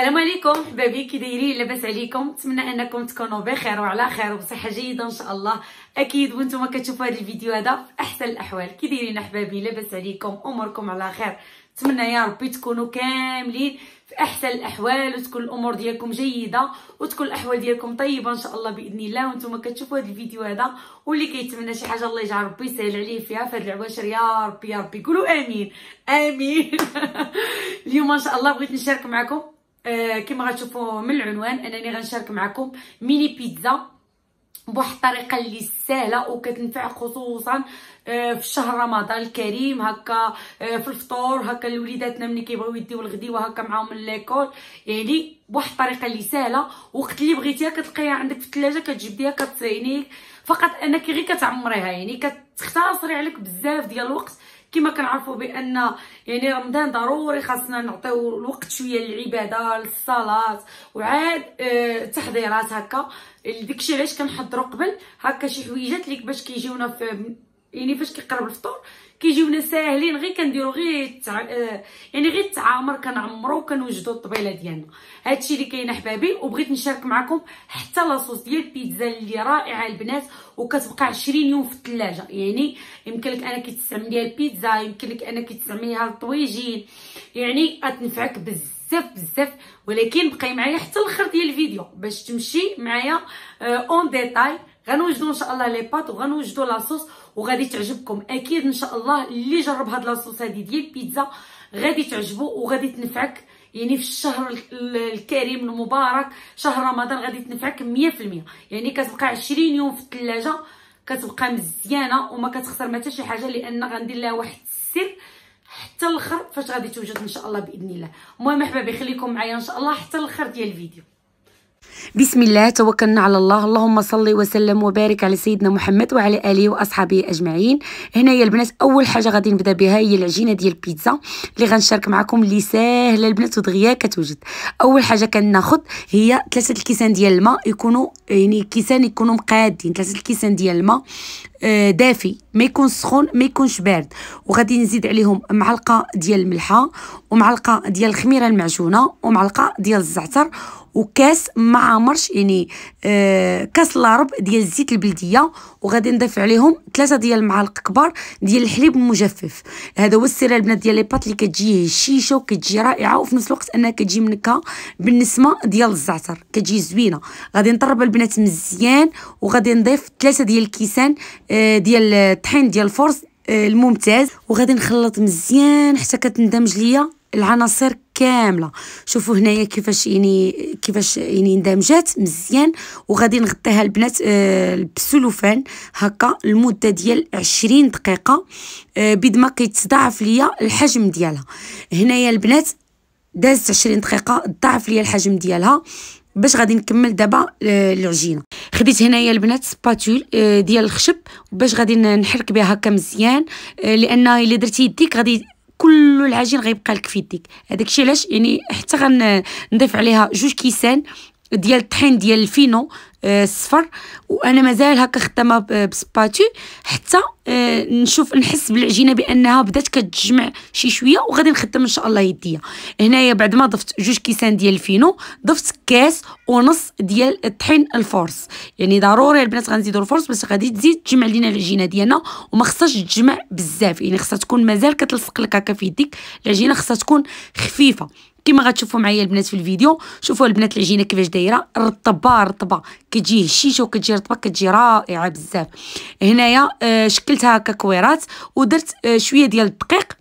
السلام عليكم حبابي كي دايرين لاباس عليكم نتمنى انكم تكونوا بخير وعلى خير وبصحه جيده ان شاء الله اكيد وانتم كتشوفوا هذا الفيديو هذا في احسن الاحوال كي دايرين احبابي لاباس عليكم اموركم على خير نتمنى يا ربي تكونوا كاملين في احسن الاحوال وتكون الامور ديالكم جيده وتكون الاحوال ديالكم طيبه ان شاء الله باذن الله وانتم كتشوفوا هذا الفيديو هذا واللي كيتمنى شي حاجه الله يجعل ربي يسهل عليه فيها في هاد العواشر يا ربي يا ربي قولوا امين امين اليوم ان شاء الله بغيت نشارك معكم آه كما غتشوفوا من العنوان انني غنشارك معكم ميني بيتزا بواحد الطريقه اللي سهله وكتنفع خصوصا آه، في شهر رمضان الكريم هكا آه، في الفطور هكا لوليداتنا ملي كيبغيو يديو الغديوه هكا معاهم ليكول يعني بواحد الطريقه اللي سهله وقت اللي بغيتيها كتلقيها عندك في الثلاجه كتجبديها كتصينيك فقط انك غير كتعمريها يعني كتختصري عليك بزاف ديال الوقت كما كنعرفوا بان يعني رمضان ضروري خاصنا نعطيو الوقت شويه للعباده للصلاه وعاد آه، التحضيرات هكا داكشي علاش كنحضروا قبل هكا شي حويجات ليك باش كيجيونا في يعني فاش كيقرب الفطور كيجيونا ساهلين غير كنديرو غير تع... آه، يعني غير التعامر كنعمرو وكنوجدو الطبيله ديالنا هادشي اللي كاين احبابي وبغيت نشارك معكم حتى لاصوص ديال البيتزا اللي رائعه البنات وكتبقى 20 يوم في الثلاجه يعني يمكن لك انك تستعمليها البيتزا يمكن لك انك تستعمليها الطويجين يعني غتنفعك بزاف بزاف ولكن بقاي معايا حتى الاخر ديال الفيديو باش تمشي معايا اون آه، ديتاي غنوجدو ان شاء الله لي بات وغنوجدو لاصوص وغادي تعجبكم اكيد ان شاء الله اللي جرب هاد لاصوص هادي ديال البيتزا غادي تعجبو وغادي تنفعك يعني في الشهر الكريم المبارك شهر رمضان غادي تنفعك 100% يعني كتبقى 20 يوم في الثلاجه كتبقى مزيانه وما كتخسر ما حتى شي حاجه لان غندير لها واحد السر حتى الاخر فاش غادي توجد ان شاء الله باذن الله المهم احبابي خليكم معايا ان شاء الله حتى الاخر ديال الفيديو بسم الله توكلنا على الله اللهم صل وسلم وبارك على سيدنا محمد وعلى اله واصحابه اجمعين هنايا البنات اول حاجه غادي نبدا بها هي العجينه ديال البيتزا اللي غنشارك معكم اللي ساهله البنات ودغيا كتوجد اول حاجه كناخذ هي ثلاثه الكيسان ديال الماء يكونوا يعني كيسان يكونوا مقادين ثلاثه الكيسان ديال الماء آه، دافي ما يكون سخون ما يكونش بارد وغادي نزيد عليهم معلقه ديال الملحه ومعلقه ديال الخميره المعجونه ومعلقه ديال الزعتر وكاس ما عمرش يعني آه كاس لارب ديال الزيت البلديه وغادي نضيف عليهم ثلاثه ديال المعالق كبار ديال الحليب المجفف هذا هو السر البنات ديال لي بات اللي كتجي هشيشه وكتجي رائعه وفي نفس الوقت انها كتجي منكه بالنسمه ديال الزعتر كتجي زوينه غادي نطرب البنات مزيان وغادي نضيف ثلاثه ديال الكيسان آه ديال الطحين ديال الفرص آه، الممتاز وغادي نخلط مزيان حتى كتندمج ليا العناصر كامله شوفوا هنايا كيفاش يعني كيفاش يعني اندمجات مزيان وغادي نغطيها البنات آه بسلوفان هكا المده ديال 20 دقيقه آه بيد ما كيتضاعف ليا الحجم ديالها هنايا البنات دازت 20 دقيقه ضاعف ليا الحجم ديالها باش غادي نكمل دابا آه، العجينه خديت هنايا البنات سباتول آه، ديال الخشب باش غادي نحرك بها هكا مزيان آه، لان الا درتي يديك غادي كل العجين غيبقى لك في يديك هذاك الشيء علاش يعني حتى غنضيف عليها جوج كيسان ديال الطحين ديال الفينو الصفر وانا مازال هكا خدامه بسباتي حتى آه، نشوف نحس بالعجينه بانها بدات كتجمع شي شويه وغادي نخدم ان شاء الله يديا هنايا بعد ما ضفت جوج كيسان ديال الفينو ضفت كاس ونص ديال الطحين الفورس يعني ضروري البنات غنزيدوا الفورس باش غادي تزيد تجمع لينا العجينه ديالنا وما خصهاش تجمع بزاف يعني خصها تكون مازال كتلصق لك هكا في يديك العجينه خصها تكون خفيفه كما غتشوفوا معايا البنات في الفيديو شوفوا البنات العجينه كيفاش دايره رطبه رطبه كتجي هشيشه وكتجي رطبه كتجي رائعه بزاف هنايا آه شكلتها هكا كويرات ودرت آه، شويه ديال الدقيق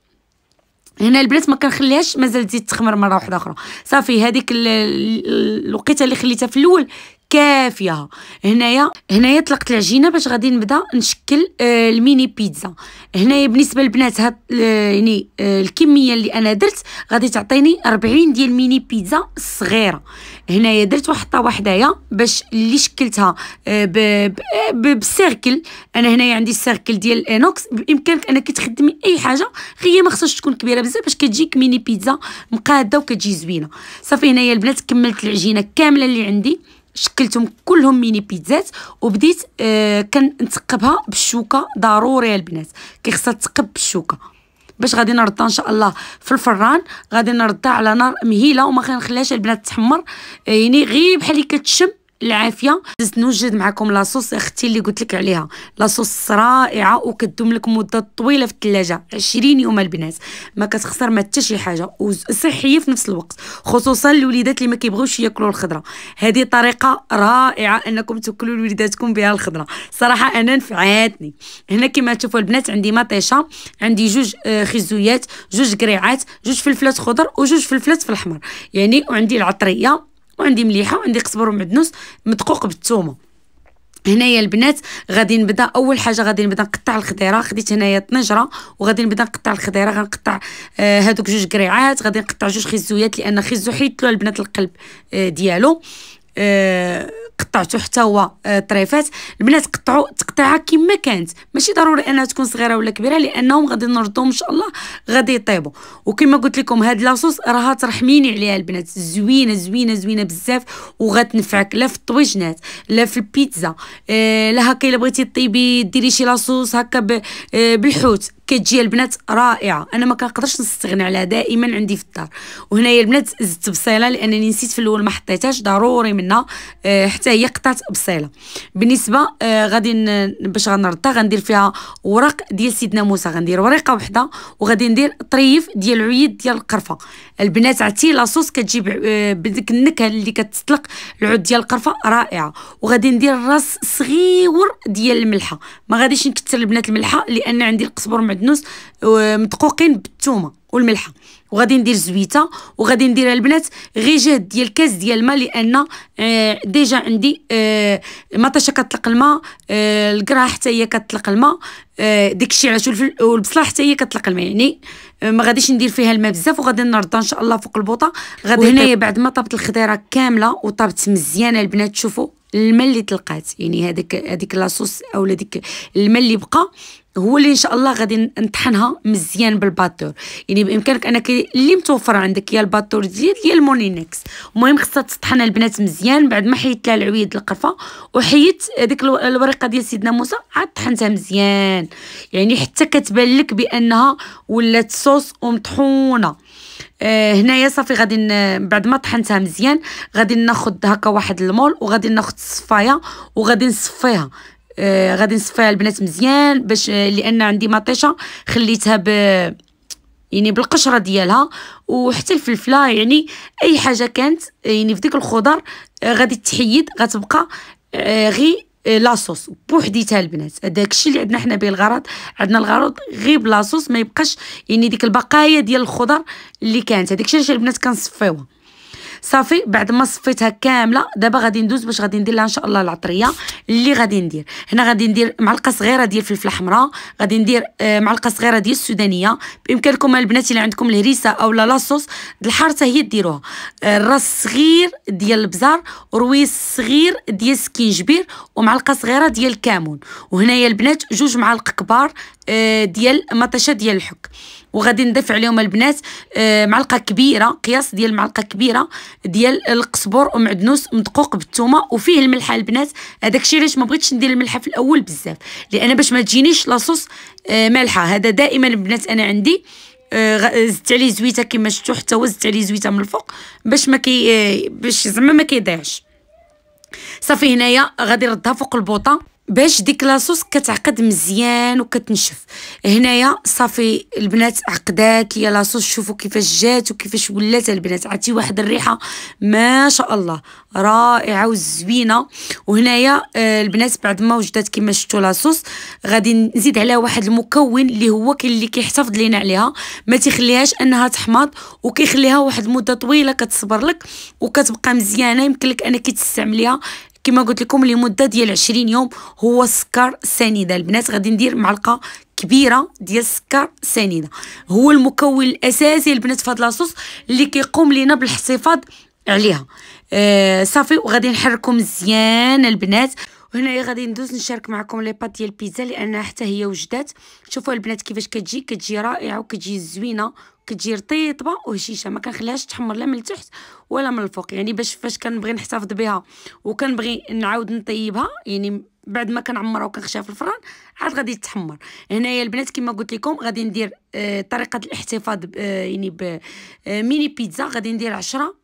هنا البنات ما كنخليهاش مازال تزيد تخمر مره واحده اخرى صافي هذيك الوقيته اللي خليتها في الاول كافيه هنايا هنايا طلقت العجينه باش غادي نبدا نشكل آه الميني بيتزا هنايا بالنسبه للبنات هاد آه، يعني آه الكميه اللي انا درت غادي تعطيني 40 ديال ميني بيتزا صغيره هنايا درت وحطه وحدايا باش اللي شكلتها آه بسيركل انا هنايا عندي السيركل ديال انوكس بامكانك انك تخدمي اي حاجه هي ما خصهاش تكون كبيره بزاف باش كتجيك ميني بيتزا مقاده وكتجي زوينه صافي هنايا البنات كملت العجينه كامله اللي عندي شكلتهم كلهم ميني بيتزات وبديت آه كنتقبها بالشوكه ضروري البنات كيخصها تتقب بالشوكه باش غادي نردها ان شاء الله في الفران غادي نردها على نار مهيله وما غنخليهاش البنات تحمر آه، يعني غير بحال اللي كتشم العافيه زدت نوجد معكم لاصوص اختي اللي قلت لك عليها لاصوص رائعه وكدوم لك مده طويله في الثلاجه 20 يوم البنات ما كتخسر ما حتى شي حاجه وصحيه في نفس الوقت خصوصا الوليدات اللي ما كيبغيوش ياكلوا الخضره هذه طريقه رائعه انكم تاكلوا لوليداتكم بها الخضره صراحه انا نفعاتني هنا كما تشوفوا البنات عندي مطيشه عندي جوج آه، خزويات جوج قريعات جوج فلفلات خضر وجوج فلفلات في الحمر يعني وعندي العطريه وعندي مليحه وعندي قزبر ومعدنوس مدقوق بالثومه هنايا البنات غادي نبدا اول حاجه غادي نبدا نقطع الخضيره خديت هنايا طنجره وغادي نبدا نقطع الخضيره غنقطع آه جوج قريعات غادي نقطع جوج خزويات لان خزو حيت له البنات القلب آه ديالو قطعته حتى هو آه، طريفات البنات قطعوا تقطيعها كما كانت ماشي ضروري انها تكون صغيره ولا كبيره لانهم غادي نردوهم ان شاء الله غادي يطيبوا وكما قلت لكم هاد لاصوص راها ترحميني عليها البنات زوينه زوينه زوينه بزاف وغتنفعك لا في الطويجنات لا في البيتزا آه، لا هكا الا بغيتي طيبي ديري شي لاصوص هكا آه، بالحوت كتجي البنات رائعه انا ما كنقدرش نستغنى عليها دائما عندي في الدار وهنايا البنات زدت بصيله لانني نسيت في الاول ما حطيتهاش ضروري منها آه حتى هي قطعت بصيله بالنسبه آه غادي باش غنردها غندير فيها ورق ديال سيدنا موسى غندير ورقه وحده وغادي ندير طريف ديال العيد ديال القرفه البنات عرفتي لاصوص كتجيب آه، بديك النكهه اللي كتطلق العود ديال القرفه رائعه وغادي ندير راس صغيور ديال الملحه ما غاديش نكثر البنات الملحه لان عندي القزبر معدنوس آه، مدقوقين بالثومه والملحه وغادي ندير زويته وغادي نديرها البنات غير جهد ديال كاس ديال الماء لان آه ديجا عندي آه مطيشه كطلق الماء آه حتى هي كطلق الماء آه، ديك الشعاش والبصله حتى هي كطلق الماء يعني آه، ما غاديش ندير فيها الماء بزاف وغادي نرضى ان شاء الله فوق البوطه غادي هنايا بعد ما طابت الخضيره كامله وطابت مزيانه البنات شوفوا الماء اللي طلقات يعني هذاك هذيك لاصوص اولا ديك الماء اللي بقى هو اللي ان شاء الله غادي نطحنها مزيان بالباتور يعني بامكانك انك اللي متوفر عندك يا الباتور ديال يا المونينكس المهم خصها تطحن البنات مزيان بعد ما حيدت لها العويد القرفه وحيدت هذيك الورقه ديال سيدنا موسى عاد طحنتها مزيان يعني حتى كتبان لك بانها ولات صوص ومطحونه آه هنايا صافي غادي بعد ما طحنتها مزيان غادي ناخذ هكا واحد المول وغادي ناخذ الصفايه وغادي نصفيها آه غادي نصفيها البنات مزيان باش آه لان عندي مطيشه خليتها ب يعني بالقشره ديالها وحتى الفلفله يعني اي حاجه كانت آه، يعني في ديك الخضر آه غادي تحيد غتبقى آه غير آه، لاصوص بوحديتها البنات هذاك الشيء اللي عندنا حنا به الغرض عندنا الغرض غير بلاصوص ما يبقاش يعني ديك البقايا ديال الخضر اللي كانت هذاك الشيء البنات كنصفيوها صافي بعد ما صفيتها كامله دابا غادي ندوز باش غادي ندير لها ان شاء الله العطريه اللي غادي ندير هنا غادي ندير معلقه صغيره ديال الفلفل الحمراء غادي ندير آه، معلقه صغيره ديال السودانيه بامكانكم البنات اللي عندكم الهريسه اولا لاصوص الحار حتى هي ديروها الراس آه، صغير ديال البزار رويس صغير ديال السكينجبير ومعلقه صغيره ديال الكمون وهنايا البنات جوج معالق كبار آه، ديال مطيشه ديال الحك وغادي نضيف عليهم البنات آه، معلقه كبيره قياس ديال معلقه كبيره ديال القزبر ومعدنوس مدقوق بالثومه وفيه الملحه البنات هذاك الشيء علاش ما بغيتش ندير الملحه في الاول بزاف لان باش ما تجينيش لاصوص آه، مالحه هذا دائما البنات انا عندي آه، زدت عليه زويته كما شفتوا حتى هو زدت عليه زويته من الفوق باش ما كي باش زعما ما كيضيعش صافي هنايا غادي نردها فوق البوطه باش ديك لاصوص كتعقد مزيان وكتنشف هنايا صافي البنات عقدات ليا لاصوص شوفوا كيفاش جات وكيفاش ولات البنات عطي واحد الريحه ما شاء الله رائعه وزوينه وهنايا آه، البنات بعد ما وجدت كما شفتوا لاصوص غادي نزيد عليها واحد المكون اللي هو اللي كيحتفظ لينا عليها ما تخليهاش انها تحماض وكيخليها واحد المده طويله كتصبر لك وكتبقى مزيانه يمكن لك انك تستعمليها كما قلت لكم لمده ديال 20 يوم هو سكر سنيده البنات غادي ندير معلقه كبيره ديال السكر سنيده هو المكون الاساسي البنات في هاد لاصوص اللي كيقوم لينا بالاحتفاظ عليها آه صافي وغادي نحركو مزيان البنات وهنايا غادي ندوز نشارك معكم لي بات ديال البيتزا لان حتى هي وجدات شوفوا البنات كيفاش كتجي كتجي رائعه وكتجي زوينه كتجي رطيطبه وهشيشه ما كنخليهاش تحمر لا من التحت ولا من الفوق يعني باش فاش كنبغي نحتفظ بها وكنبغي نعاود نطيبها يعني بعد ما كنعمرها وكنخشيها في الفران عاد غادي تحمر هنايا البنات كما قلت لكم غادي ندير آه طريقه الاحتفاظ آه يعني ب آه ميني بيتزا غادي ندير 10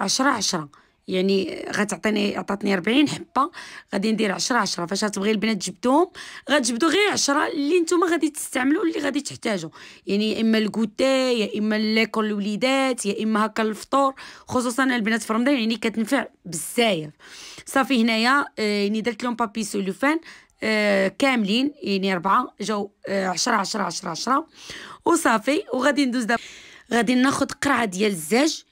10 10 يعني غتعطيني عطاتني 40 حبه غادي ندير 10 10 فاش غتبغي البنات تجبدهم غتجبدوا غير 10 اللي نتوما غادي تستعملوا اللي غادي تحتاجوا يعني يا اما الكوتي يا اما ليكول الوليدات يا اما هكا الفطور خصوصا البنات في رمضان يعني كتنفع بزاف صافي هنايا آه، يعني درت لهم بابي سولوفان آه، كاملين يعني اربعه جاو 10 10 10 10 وصافي وغادي ندوز دابا غادي ناخذ قرعة ديال الزاج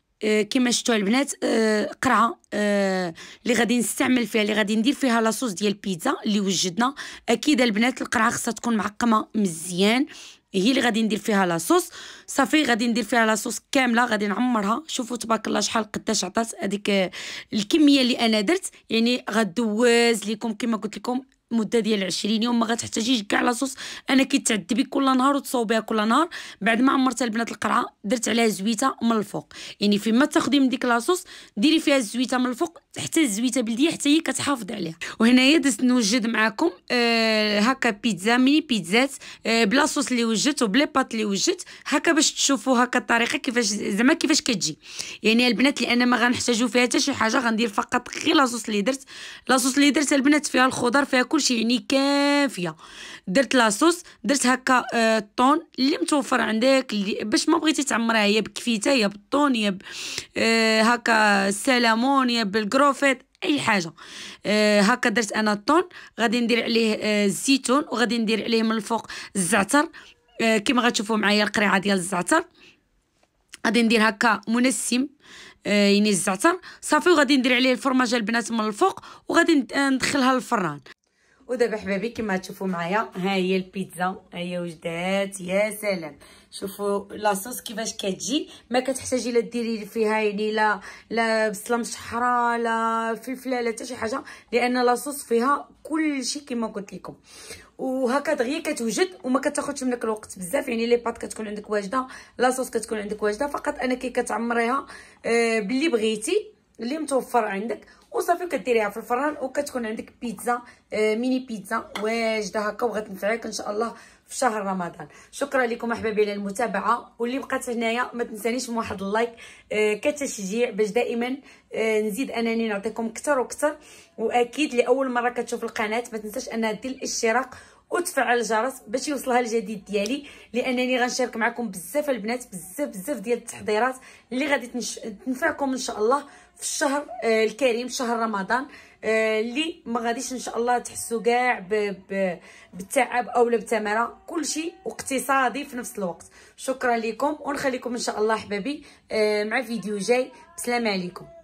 كما شفتوا البنات آه، قرعه آه، اللي غادي نستعمل فيها اللي غادي ندير فيها لاصوص ديال البيتزا اللي وجدنا اكيد البنات القرعه خصها تكون معقمه مزيان هي اللي غادي ندير فيها لاصوص صافي غادي ندير فيها لاصوص كامله غادي نعمرها شوفوا تبارك الله شحال قداش عطات هذيك آه، الكميه اللي انا درت يعني غدوز لكم كما قلت لكم مده ديال 20 يوم ما غتحتاجيش كاع لاصوص انا كيتعذبي كل نهار وتصاوبيها كل نهار بعد ما عمرتها البنات القرعه درت عليها زويته من الفوق يعني فيما تاخدي من ديك لاصوص ديري فيها الزويته من الفوق حتى الزويته بلديه حتى هي كتحافظ عليها وهنايا دزت نوجد معاكم آه هكا بيتزا ميني بيتزات آه بلا صوص اللي وجدت وبلي بات اللي وجدت هكا باش تشوفوا هكا الطريقه كيفاش زعما كيفاش كتجي يعني البنات لان ما غنحتاجو فيها حتى شي حاجه غندير فقط غير لاصوص اللي درت لاصوص اللي درت البنات فيها الخضر فيها كلشي يعني كافيه درت لاصوص درت هكا آه الطون اللي متوفر عندك اللي باش ما بغيتي تعمرها يا بكفيته يا بالطون يا ب... آه هكا السلمون يا بالكروفيت اي حاجه آه هكا درت انا الطون غادي ندير عليه آه الزيتون وغادي ندير عليه من الفوق الزعتر آه كما غتشوفوا معايا القريعه ديال الزعتر غادي ندير هكا منسم آه، يعني الزعتر صافي وغادي ندير عليه الفرماجه البنات من الفوق وغادي آه، ندخلها للفران ودابا حبابي كما تشوفوا معايا ها هي البيتزا ها هي وجدات يا سلام شوفوا لاصوص كيفاش كتجي ما كتحتاجي لا ديري فيها يعني لا لا بصله مشحره لا فلفله لا حتى شي حاجه لان لاصوص فيها كل شيء كما قلت لكم وهكا دغيا كتوجد وما كتاخذش منك الوقت بزاف يعني لي بات كتكون عندك واجده لاصوص كتكون عندك واجده فقط انك كتعمريها آه، باللي بغيتي اللي متوفر عندك وصافي كديريها في الفران وكتكون عندك بيتزا آه، ميني بيتزا واجده هكا وغتنفعك ان شاء الله في شهر رمضان شكرا لكم احبابي على المتابعه واللي بقات هنايا ما تنسانيش من واحد اللايك آه، كتشجيع باش دائما آه، نزيد انني نعطيكم اكثر واكثر واكيد لاول مره كتشوف القناه ما تنساش انها دير الاشتراك وتفعل الجرس باش يوصلها الجديد ديالي لانني غنشارك معكم بزاف البنات بزاف بزاف ديال التحضيرات اللي غادي تنفعكم ان شاء الله في الشهر آه، الكريم شهر رمضان آه، اللي ما غاديش ان شاء الله تحسوا كاع بالتعب اولا بالتمره كلشي اقتصادي في نفس الوقت شكرا لكم ونخليكم ان شاء الله حبابي آه، مع فيديو جاي بسلام عليكم